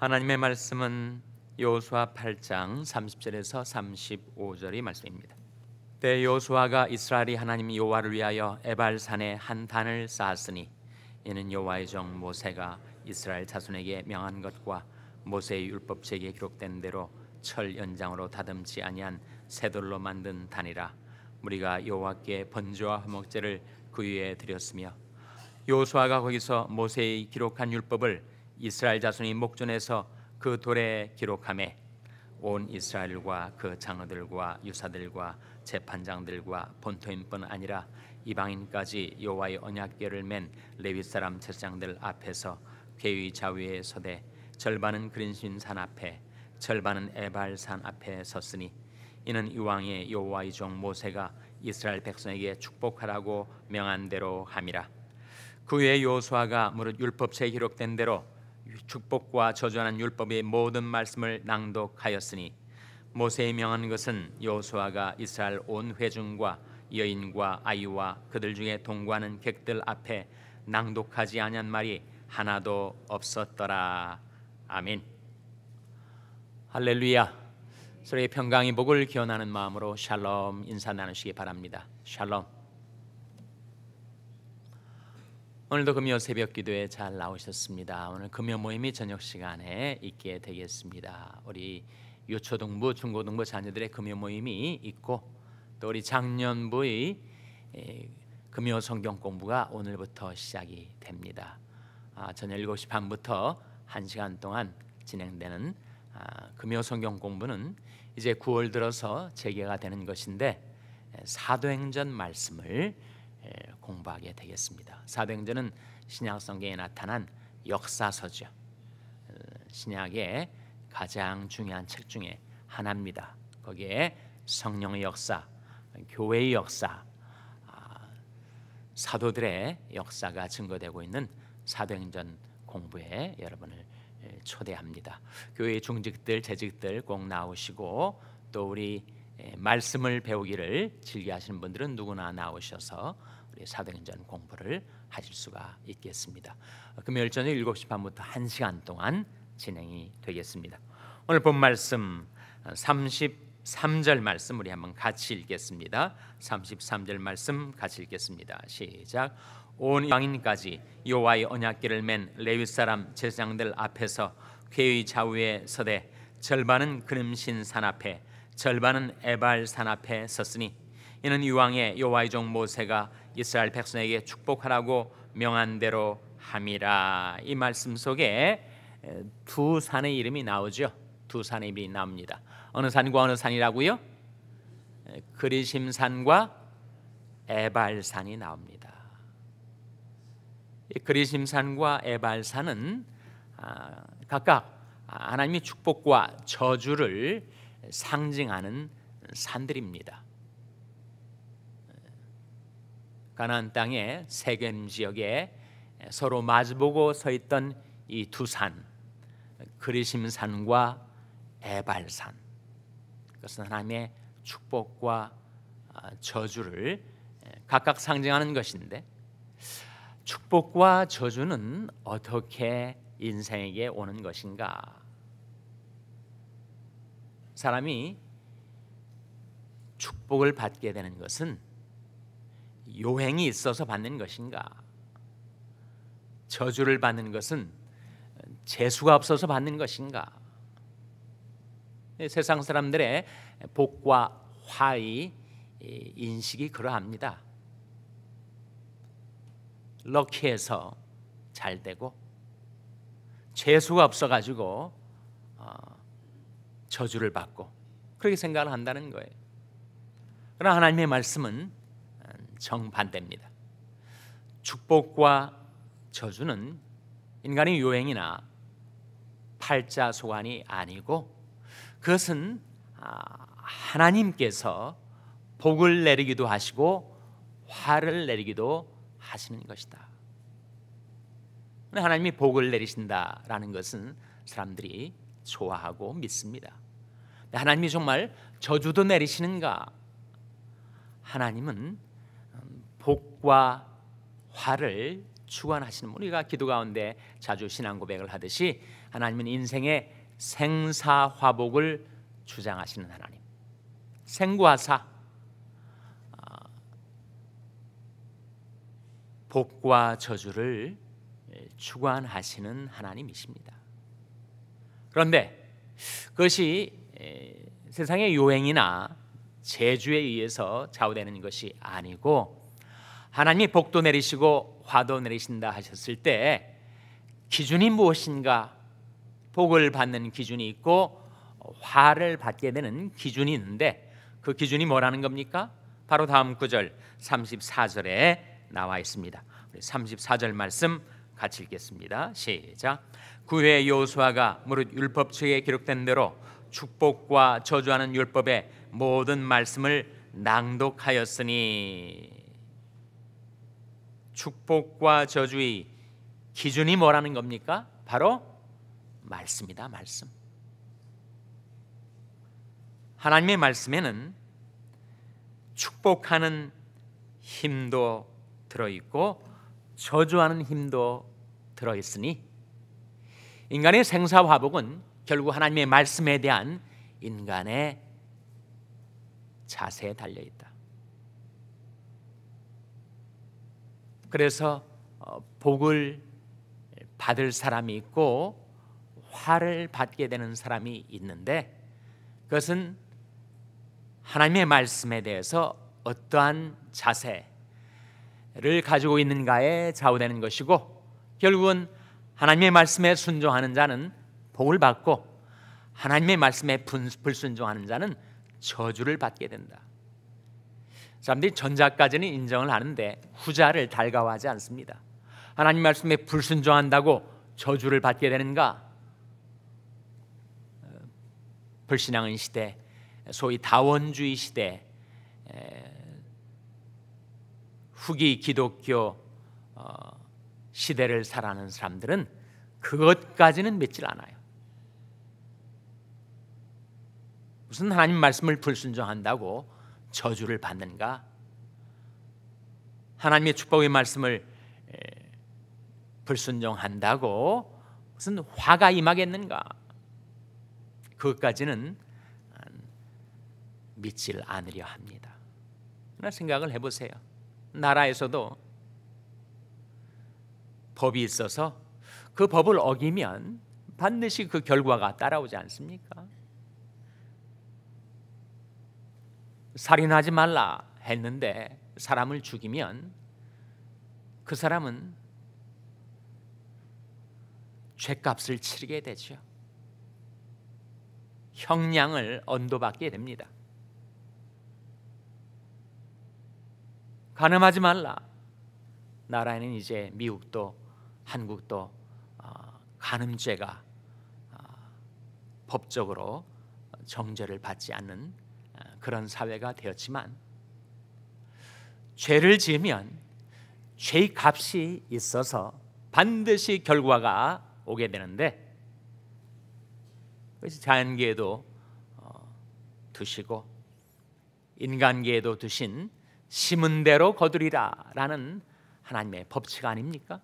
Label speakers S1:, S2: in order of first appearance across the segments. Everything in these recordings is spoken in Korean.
S1: 하나님의 말씀은 여호수아 8장 30절에서 35절의 말씀입니다. 때 여호수아가 이스라엘이 하나님 여호와를 위하여 에발산에 한 단을 쌓았으니 이는 여호와의 종 모세가 이스라엘 자손에게 명한 것과 모세의 율법책에 기록된 대로 철 연장으로 다듬지 아니한 새돌로 만든 단이라 우리가 여호와께 번제와 화목제를 그 위에 드렸으며 여호수아가 거기서 모세의 기록한 율법을 이스라엘 자손이 목전에서 그 돌에 기록함에 온 이스라엘과 그 장로들과 유사들과 재판장들과 본토인뿐 아니라 이방인까지 여호와의 언약궤를 맨 레위 사람 제사장들 앞에서 괴위 좌위에 서되 절반은 그린신 산 앞에 절반은 에발 산 앞에 섰으니 이는 이왕의 여호와의 종 모세가 이스라엘 백성에게 축복하라고 명한 대로 함이라 그 외에 여호수아가 무릇 율법책에 기록된 대로 축복과 저주하는 율법의 모든 말씀을 낭독하였으니 모세의 명한 것은 여호수아가 이스라엘 온 회중과 여인과 아이와 그들 중에 동거하는 객들 앞에 낭독하지 아니한 말이 하나도 없었더라. 아멘. 할렐루야. 서로의 평강이 복을 기원하는 마음으로 샬롬 인사 나누시기 바랍니다. 샬롬. 오늘도 금요 새벽 기도에 잘 나오셨습니다. 오늘 금요 모임이 저녁 시간에 있게 되겠습니다. 우리 요초등부, 중고등부 자녀들의 금요 모임이 있고 또 우리 작년부의 금요 성경 공부가 오늘부터 시작이 됩니다. 아, 저녁 7시 반부터 1시간 동안 진행되는 아, 금요 성경 공부는 이제 9월 들어서 재개가 되는 것인데 사도행전 말씀을 공부하게 되겠습니다. 사도행전은 신약 성경에 나타난 역사서죠. 신약의 가장 중요한 책 중에 하나입니다. 거기에 성령의 역사, 교회의 역사, 아, 사도들의 역사가 증거되고 있는 사도행전 공부에 여러분을 초대합니다. 교회 중직들, 재직들 꼭 나오시고 또 우리 말씀을 배우기를 즐겨하시는 분들은 누구나 나오셔서 우리 사도행전 공부를 하실 수가 있겠습니다. 금요일 저녁 7시 반부터 1시간 동안 진행이 되겠습니다. 오늘 본 말씀 33절 어, 말씀 우리 한번 같이 읽겠습니다. 33절 말씀 같이 읽겠습니다. 시작. 온이인까지 여호와의 언약궤를 맨 레위 사람 제사장들 앞에서 궤의 좌우에 서되 절반은 그림신 산 앞에 절반은 에발 산 앞에 섰으니 이는 유황의 여호와의 종 모세가 이스라엘 백성에게 축복하라고 명한 대로 함이라. 이 말씀 속에 두 산의 이름이 나오죠. 두 산의 이름이 나옵니다. 어느 산과 어느 산이라고요? 그리심산과 에발산이 나옵니다. 그리심산과 에발산은 아, 각각 하나님의 축복과 저주를 상징하는 산들입니다. 가나안 땅의 세겜 지역에 서로 마주보고 서 있던 이 두 산, 그리심산과 에발산. 그것은 하나님의 축복과 아, 저주를 각각 상징하는 것인데 축복과 저주는 어떻게 인생에게 오는 것인가? 사람이 축복을 받게 되는 것은 요행이 있어서 받는 것인가? 저주를 받는 것은 재수가 없어서 받는 것인가? 세상 사람들의 복과 화의 인식이 그러합니다. 럭키해서 잘 되고 재수가 없어 가지고 어, 저주를 받고 그렇게 생각을 한다는 거예요. 그러나 하나님의 말씀은 정반대입니다. 축복과 저주는 인간의 요행이나 팔자소관이 아니고 그것은 아, 하나님께서 복을 내리기도 하시고 화를 내리기도 하시는 것이다. 하나님이 복을 내리신다라는 것은 사람들이 좋아하고 믿습니다. 하나님이 정말 저주도 내리시는가? 하나님은 복과 화를 주관하시는 분 우리가 기도 가운데 자주 신앙 고백을 하듯이 하나님은 인생의 생사화복을 주장하시는 하나님 생과 사 아, 복과 저주를 주관하시는 하나님이십니다 그런데 그것이 세상의 요행이나 재주에 의해서 좌우되는 것이 아니고 하나님이 복도 내리시고 화도 내리신다 하셨을 때 기준이 무엇인가? 복을 받는 기준이 있고 화를 받게 되는 기준이 있는데 그 기준이 뭐라는 겁니까? 바로 다음 구절 34절에 나와 있습니다. 34절 말씀 같이 읽겠습니다. 시작. 구회 요수아가 무릇 율법책에 기록된 대로 축복과 저주하는 율법의 모든 말씀을 낭독하였으니 축복과 저주의 기준이 뭐라는 겁니까? 바로 말씀이다, 말씀. 하나님의 말씀에는 축복하는 힘도 들어 있고 저주하는 힘도 들어 있으니 인간의 생사화복은 결국 하나님의 말씀에 대한 인간의 자세에 달려 있다. 그래서 어, 복을 받을 사람이 있고 화를 받게 되는 사람이 있는데 그것은 하나님의 말씀에 대해서 어떠한 자세를 가지고 있는가에 좌우되는 것이고 결국은 하나님의 말씀에 순종하는 자는 복을 받고 하나님의 말씀에 불순종하는 자는 저주를 받게 된다. 사람들이 전자까지는 인정을 하는데 후자를 달가워하지 않습니다. 하나님 말씀에 불순종한다고 저주를 받게 되는가? 어, 불신앙의 시대, 소위 다원주의 시대, 후기 기독교 어, 시대를 살아가는 사람들은 그것까지는 믿질 않아요. 무슨 하나님 말씀을 불순종한다고 저주를 받는가? 하나님의 축복의 말씀을 불순종한다고 무슨 화가 임하겠는가? 그것까지는 음, 믿질 않으려 합니다. 그러나 생각을 해보세요. 나라에서도 법이 있어서 그 법을 어기면 반드시 그 결과가 따라오지 않습니까? 살인하지 말라 했는데 사람을 죽이면 그 사람은 죄값을 치르게 되죠. 형량을 언도받게 됩니다. 가늠하지 말라. 나라에는 이제 미국도 한국도 어, 가늠죄가 어, 법적으로 정죄를 받지 않는 그런 사회가 되었지만 죄를 지으면 죄의 값이 있어서 반드시 결과가 오게 되는데 그래서 자연계에도 어, 두시고 인간계에도 두신 심은 대로 거두리라라는 하나님의 법칙 아닙니까?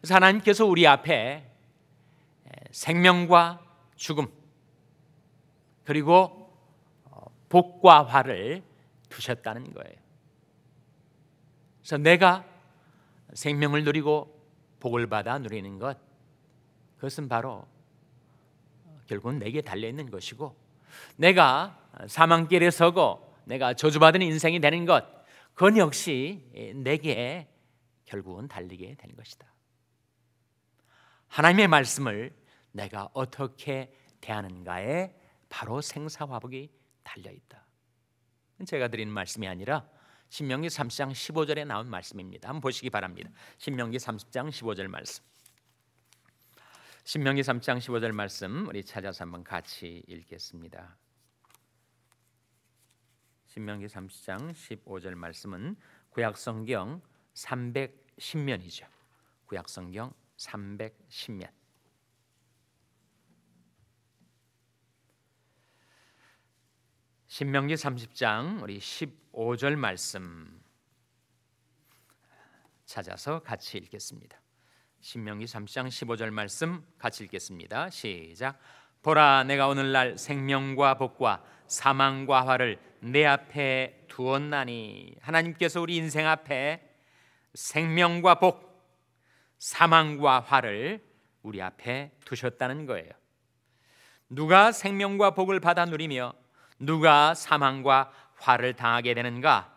S1: 그래서 하나님께서 우리 앞에 생명과 죽음 그리고 복과 화를 두셨다는 거예요. 그래서 내가 생명을 누리고 복을 받아 누리는 것 그것은 바로 결국은 내게 달려 있는 것이고 내가 사망길에 서고 내가 저주받은 인생이 되는 것 그건 역시 내게 결국은 달리게 되는 것이다. 하나님의 말씀을 내가 어떻게 대하는가에 바로 생사화복이 달려 있다. 제가 드리 말씀이 아니라 신명기 30장 15절에 나온 말씀입니다. 한번 보시기 바랍니다. 신명기 30장 15절 말씀. 신명기 3장 15절 말씀 우리 찾아서 한번 같이 읽겠습니다. 신명기 30장 15절 말씀은 구약 성경 310면이죠. 구약 성경 310면. 신명기 30장 우리 15절 말씀 찾아서 같이 읽겠습니다. 신명기 3장 15절 말씀 같이 읽겠습니다. 시작. 보라 내가 오늘날 생명과 복과 사망과 화를 내 앞에 두었나니 하나님께서 우리 인생 앞에 생명과 복 사망과 화를 우리 앞에 두셨다는 거예요. 누가 생명과 복을 받아 누리며 누가 사망과 화를 당하게 되는가?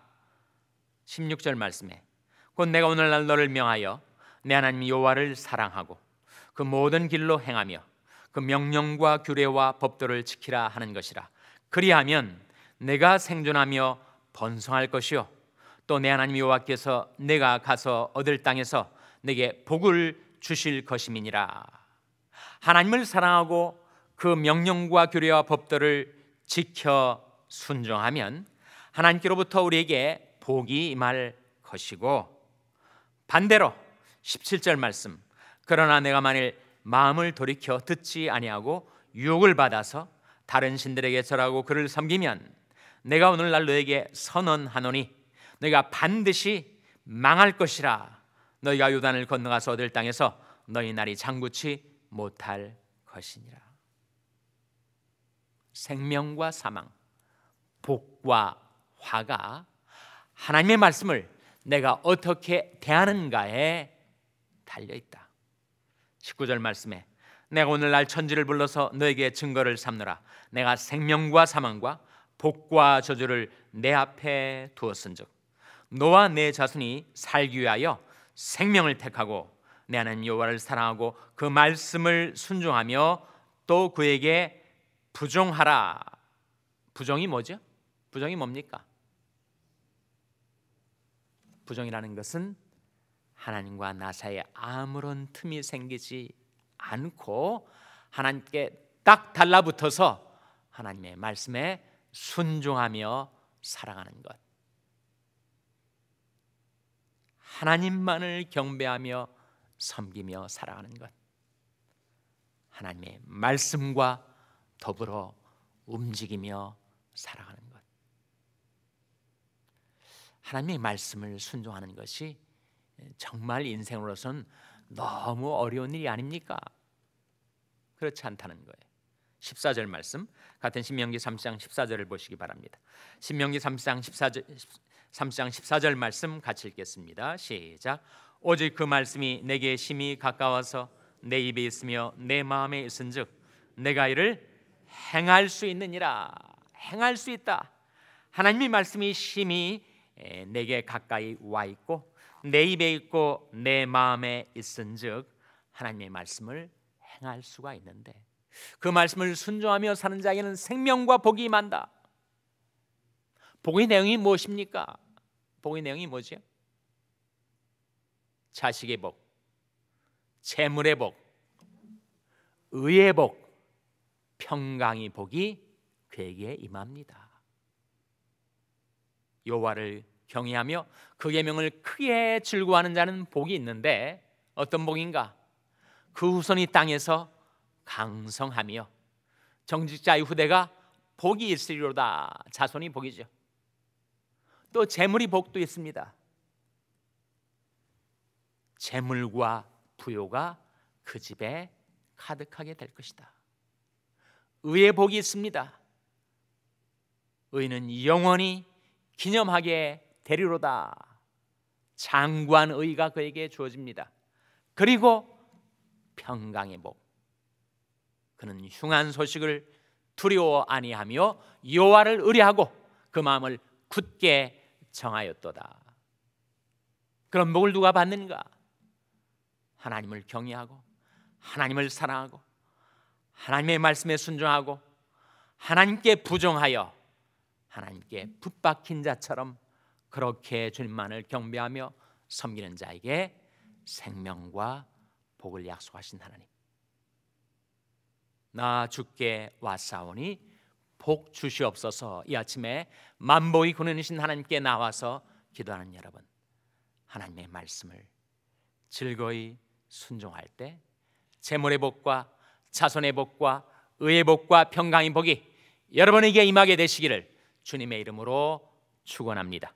S1: 16절 말씀에 곧 내가 오늘날 너를 명하여 내 하나님 여호와를 사랑하고 그 모든 길로 행하며 그 명령과 규례와 법도를 지키라 하는 것이라 그리하면 내가 생존하며 번성할 것이요 또 내 하나님 여호와께서 내가 가서 얻을 땅에서 내게 복을 주실 것임이니라 하나님을 사랑하고 그 명령과 규례와 법도를 지켜 순종하면 하나님께로부터 우리에게 복이 임할 것이고 반대로 17절 말씀 그러나 내가 만일 마음을 돌이켜 듣지 아니하고 유혹을 받아서 다른 신들에게 절하고 그를 섬기면 내가 오늘날 너에게 선언하노니 너희가 반드시 망할 것이라 너희가 요단을 건너가서 얻을 땅에서 너희 날이 장구치 못할 것이니라 생명과 사망, 복과 화가 하나님의 말씀을 내가 어떻게 대하는가에 달려 있다. 19절 말씀에 내가 오늘날 천지를 불러서 너에게 증거를 삼느라 내가 생명과 사망과 복과 저주를 내 앞에 두었은즉 너와 내 자손이 살기 위하여 생명을 택하고 내 하나님 여호와를 사랑하고 그 말씀을 순종하며 또 그에게 부정하라. 부정이 뭐죠? 부정이 뭡니까? 부정이라는 것은 하나님과 나 사이에 아무런 틈이 생기지 않고 하나님께 딱 달라붙어서 하나님의 말씀에 순종하며 살아가는 것. 하나님만을 경배하며 섬기며 살아가는 것. 하나님의 말씀과 더불어 움직이며 살아가는 것. 하나님의 말씀을 순종하는 것이 정말 인생으로선 너무 어려운 일이 아닙니까? 그렇지 않다는 거예요. 14절 말씀 같은 신명기 3장 14절을 보시기 바랍니다. 신명기 3장 14절 3장 14절 말씀 같이 읽겠습니다. 시작. 오직 그 말씀이 내게 심히 가까워서 내 입에 있으며 내 마음에 있은즉 내가 이를 행할 수 있느니라 행할 수 있다 하나님의 말씀이 심히 내게 가까이 와 있고 내 입에 있고 내 마음에 있은즉 하나님의 말씀을 행할 수가 있는데 그 말씀을 순종하며 사는 자에게는 생명과 복이 임한다 복의 내용이 무엇입니까? 복의 내용이 뭐죠? 자식의 복, 재물의 복, 의의 복, 평강이 복이 그에게 임합니다. 여호와를 경외하며 그 계명을 크게 즐거워하는 자는 복이 있는데 어떤 복인가? 그 후손이 땅에서 강성하며 정직자의 후대가 복이 있으리로다. 자손이 복이죠. 또 재물이 복도 있습니다. 재물과 부요가 그 집에 가득하게 될 것이다. 의의 복이 있습니다. 의는 영원히 기념하게 되리로다. 장관 의가 그에게 주어집니다. 그리고 평강의 복. 그는 흉한 소식을 두려워 아니하며 여호와를 의뢰하고 그 마음을 굳게 정하였도다. 그런 복을 누가 받는가? 하나님을 경외하고 하나님을 사랑하고 하나님의 말씀에 순종하고 하나님께 부정하여 하나님께 붙박힌 자처럼 그렇게 주님만을 경배하며 섬기는 자에게 생명과 복을 약속하신 하나님. 나 주께 왔사오니 복 주시옵소서. 이 아침에 만복이 구내신 하나님께 나와서 기도하는 여러분, 하나님의 말씀을 즐거이 순종할 때 재물의 복과 자손의 복과 의의 복과 평강의 복이 여러분에게 임하게 되시기를 주님의 이름으로 축원합니다.